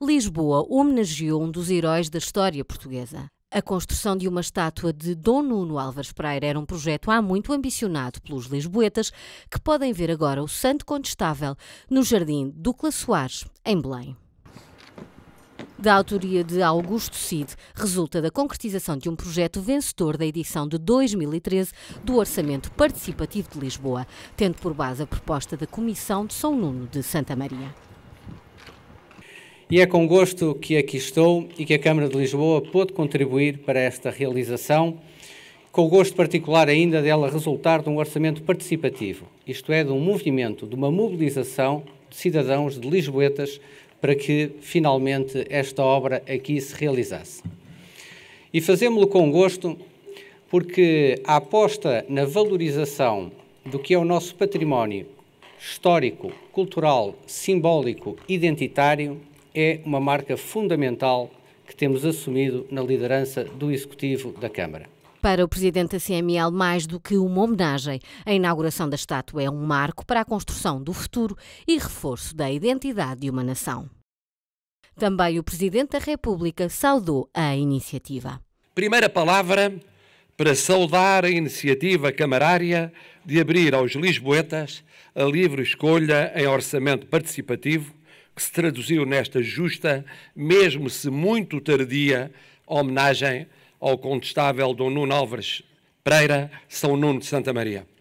Lisboa homenageou um dos heróis da história portuguesa. A construção de uma estátua de Dom Nuno Álvares Pereira era um projeto há muito ambicionado pelos lisboetas, que podem ver agora o Santo Condestável no Jardim Ducla Soares, em Belém. Da autoria de Augusto Cid, resulta da concretização de um projeto vencedor da edição de 2013 do Orçamento Participativo de Lisboa, tendo por base a proposta da Comissão de São Nuno de Santa Maria. E é com gosto que aqui estou e que a Câmara de Lisboa pôde contribuir para esta realização, com o gosto particular ainda dela resultar de um orçamento participativo, isto é, de um movimento, de uma mobilização de cidadãos, de lisboetas, para que finalmente esta obra aqui se realizasse. E fazemos-lo com gosto porque a aposta na valorização do que é o nosso património histórico, cultural, simbólico, identitário é uma marca fundamental que temos assumido na liderança do Executivo da Câmara. Para o presidente da CML, mais do que uma homenagem, a inauguração da estátua é um marco para a construção do futuro e reforço da identidade de uma nação. Também o presidente da República saudou a iniciativa. Primeira palavra para saudar a iniciativa camarária de abrir aos lisboetas a livre escolha em orçamento participativo que se traduziu nesta justa, mesmo se muito tardia, homenagem ao contestável Dom Nuno Álvares Pereira, São Nuno de Santa Maria.